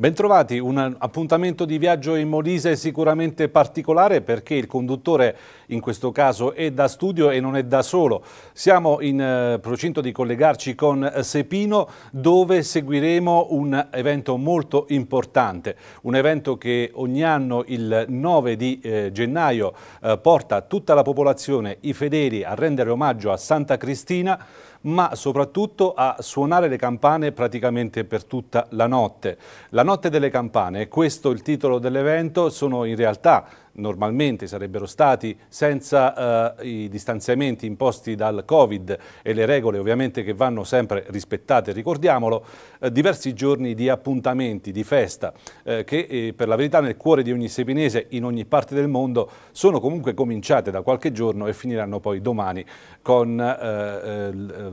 Bentrovati, un appuntamento di viaggio in Molise sicuramente particolare perché il conduttore in questo caso è da studio e non è da solo. Siamo in eh, procinto di collegarci con Sepino dove seguiremo un evento molto importante, un evento che ogni anno il 9 di eh, gennaio eh, porta tutta la popolazione, i fedeli, a rendere omaggio a Santa Cristina ma soprattutto a suonare le campane praticamente per tutta la notte. La notte delle campane, questo è il titolo dell'evento, sono in realtà normalmente sarebbero stati senza eh, i distanziamenti imposti dal Covid e le regole ovviamente che vanno sempre rispettate, ricordiamolo, eh, diversi giorni di appuntamenti, di festa, eh, che eh, per la verità nel cuore di ogni sepinese in ogni parte del mondo sono comunque cominciate da qualche giorno e finiranno poi domani con eh, eh,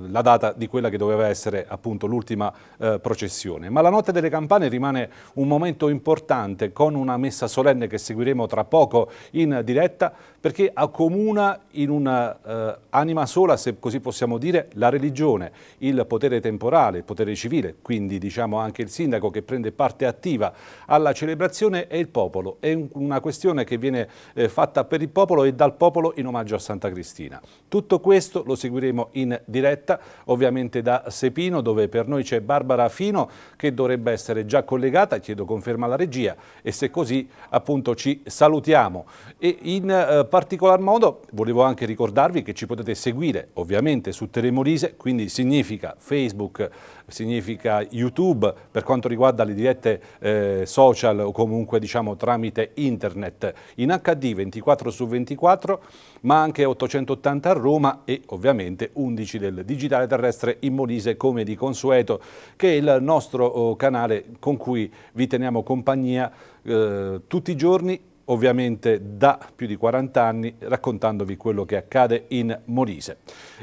la data di quella che doveva essere appunto l'ultima processione. Ma la notte delle campane rimane un momento importante con una messa solenne che seguiremo tra poco poco in diretta perché accomuna in un'anima eh, sola, se così possiamo dire, la religione, il potere temporale, il potere civile, quindi diciamo anche il sindaco che prende parte attiva alla celebrazione e il popolo. È una questione che viene eh, fatta per il popolo e dal popolo in omaggio a Santa Cristina. Tutto questo lo seguiremo in diretta, ovviamente da Sepino, dove per noi c'è Barbara Fino che dovrebbe essere già collegata, chiedo conferma alla regia e se così appunto ci salutiamo abbiamo e in eh, particolar modo volevo anche ricordarvi che ci potete seguire ovviamente su Telemorise, quindi significa Facebook, significa YouTube per quanto riguarda le dirette eh, social o comunque diciamo tramite internet in HD 24 su 24 ma anche 880 a Roma e ovviamente 11 del digitale terrestre in Molise come di consueto che è il nostro oh, canale con cui vi teniamo compagnia eh, tutti i giorni ovviamente da più di 40 anni raccontandovi quello che accade in Molise.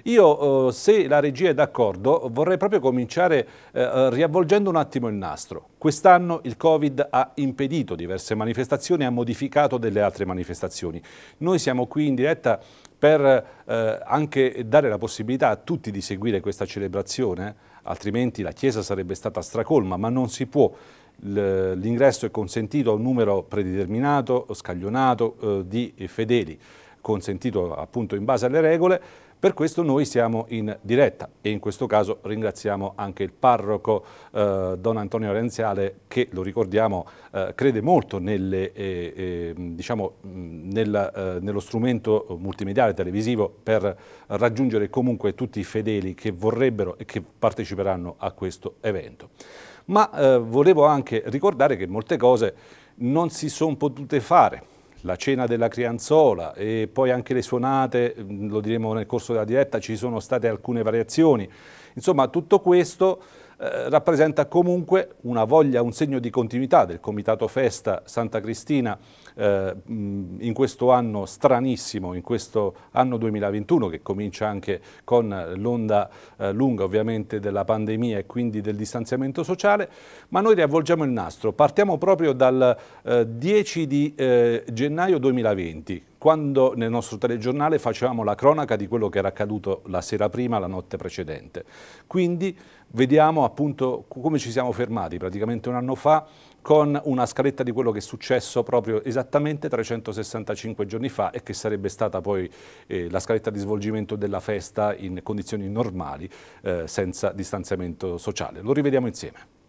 Io, eh, se la regia è d'accordo, vorrei proprio cominciare eh, eh, riavvolgendo un attimo il nastro. Quest'anno il Covid ha impedito diverse manifestazioni, e ha modificato delle altre manifestazioni. Noi siamo qui in diretta per eh, anche dare la possibilità a tutti di seguire questa celebrazione, altrimenti la Chiesa sarebbe stata stracolma, ma non si può L'ingresso è consentito a un numero predeterminato, scaglionato eh, di fedeli, consentito appunto in base alle regole. Per questo noi siamo in diretta e in questo caso ringraziamo anche il parroco eh, Don Antonio Renziale che, lo ricordiamo, eh, crede molto nelle, eh, eh diciamo, nel, eh, nello strumento multimediale televisivo per raggiungere comunque tutti i fedeli che vorrebbero e che parteciperanno a questo evento ma eh, volevo anche ricordare che molte cose non si sono potute fare. La cena della Crianzola e poi anche le suonate, mm, lo diremo nel corso della diretta, ci sono state alcune variazioni. Insomma, tutto questo eh, rappresenta comunque una voglia, un segno di continuità del Comitato Festa Santa Cristina eh, in questo anno stranissimo, in questo anno 2021 che comincia anche con l'onda eh, lunga ovviamente della pandemia e quindi del distanziamento sociale, ma noi riavvolgiamo il nastro, partiamo proprio dal eh, 10 di eh, gennaio 2020, quando nel nostro telegiornale facevamo la cronaca di quello che era accaduto la sera prima, la notte precedente. Quindi vediamo appunto come ci siamo fermati praticamente un anno fa con una scaletta di quello che è successo proprio esattamente 365 giorni fa e che sarebbe stata poi eh, la scaletta di svolgimento della festa in condizioni normali, eh, senza distanziamento sociale. Lo rivediamo insieme.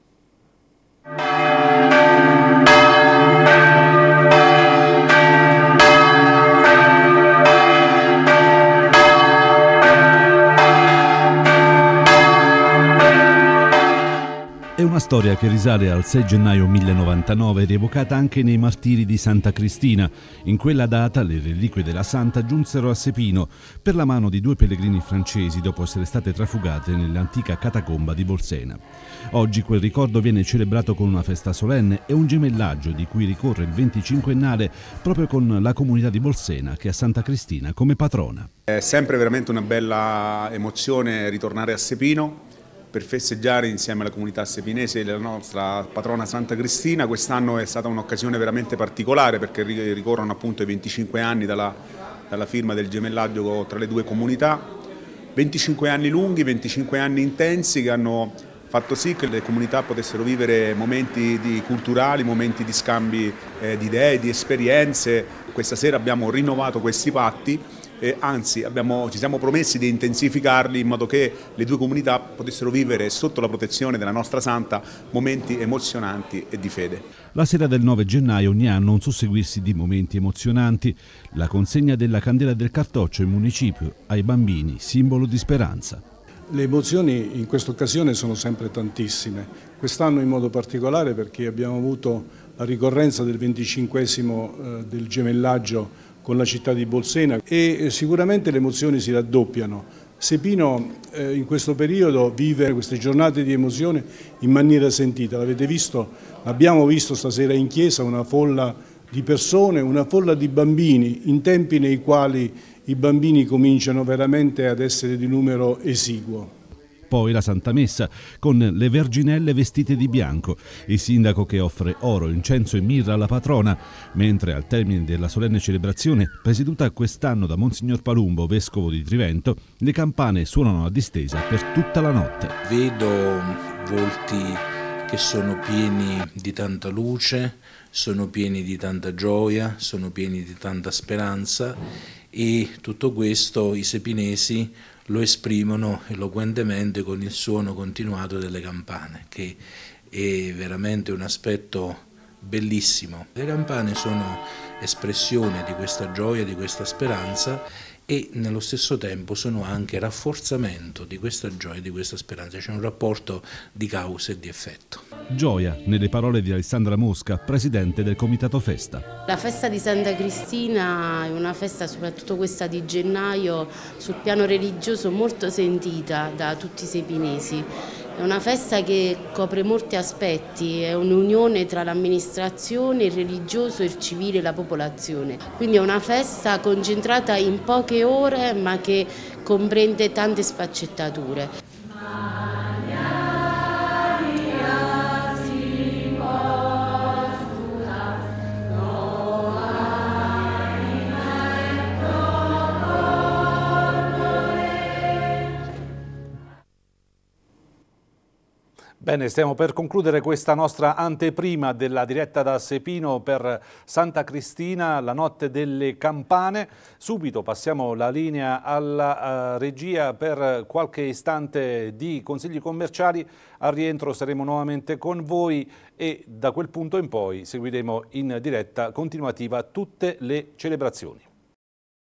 storia che risale al 6 gennaio 1099 rievocata anche nei martiri di Santa Cristina. In quella data le reliquie della santa giunsero a Sepino per la mano di due pellegrini francesi dopo essere state trafugate nell'antica catacomba di Bolsena. Oggi quel ricordo viene celebrato con una festa solenne e un gemellaggio di cui ricorre il 25ennale proprio con la comunità di Bolsena che ha Santa Cristina come patrona. È sempre veramente una bella emozione ritornare a Sepino per festeggiare insieme alla comunità sepinese la nostra patrona Santa Cristina. Quest'anno è stata un'occasione veramente particolare perché ricorrono appunto i 25 anni dalla, dalla firma del gemellaggio tra le due comunità. 25 anni lunghi, 25 anni intensi che hanno fatto sì che le comunità potessero vivere momenti di, culturali, momenti di scambi eh, di idee, di esperienze, questa sera abbiamo rinnovato questi patti e eh, anzi abbiamo, ci siamo promessi di intensificarli in modo che le due comunità potessero vivere sotto la protezione della nostra santa momenti emozionanti e di fede. La sera del 9 gennaio ogni anno un susseguirsi di momenti emozionanti, la consegna della candela del cartoccio in municipio ai bambini, simbolo di speranza. Le emozioni in questa occasione sono sempre tantissime, quest'anno in modo particolare perché abbiamo avuto ricorrenza del 25 eh, del gemellaggio con la città di Bolsena e eh, sicuramente le emozioni si raddoppiano. Sepino eh, in questo periodo vive queste giornate di emozione in maniera sentita, l'avete visto, abbiamo visto stasera in chiesa una folla di persone, una folla di bambini in tempi nei quali i bambini cominciano veramente ad essere di numero esiguo poi la Santa Messa, con le verginelle vestite di bianco, il sindaco che offre oro, incenso e mirra alla patrona, mentre al termine della solenne celebrazione, presieduta quest'anno da Monsignor Palumbo, vescovo di Trivento, le campane suonano a distesa per tutta la notte. Vedo volti che sono pieni di tanta luce, sono pieni di tanta gioia, sono pieni di tanta speranza e tutto questo i sepinesi lo esprimono eloquentemente con il suono continuato delle campane, che è veramente un aspetto bellissimo. Le campane sono espressione di questa gioia, di questa speranza e nello stesso tempo sono anche rafforzamento di questa gioia e di questa speranza, c'è un rapporto di causa e di effetto. Gioia nelle parole di Alessandra Mosca, presidente del Comitato Festa. La festa di Santa Cristina è una festa, soprattutto questa di gennaio, sul piano religioso molto sentita da tutti i sepinesi è una festa che copre molti aspetti, è un'unione tra l'amministrazione, il religioso, il civile e la popolazione. Quindi è una festa concentrata in poche ore ma che comprende tante sfaccettature. Bene, stiamo per concludere questa nostra anteprima della diretta da Sepino per Santa Cristina, la notte delle campane. Subito passiamo la linea alla eh, regia per qualche istante di consigli commerciali. Al rientro saremo nuovamente con voi e da quel punto in poi seguiremo in diretta continuativa tutte le celebrazioni.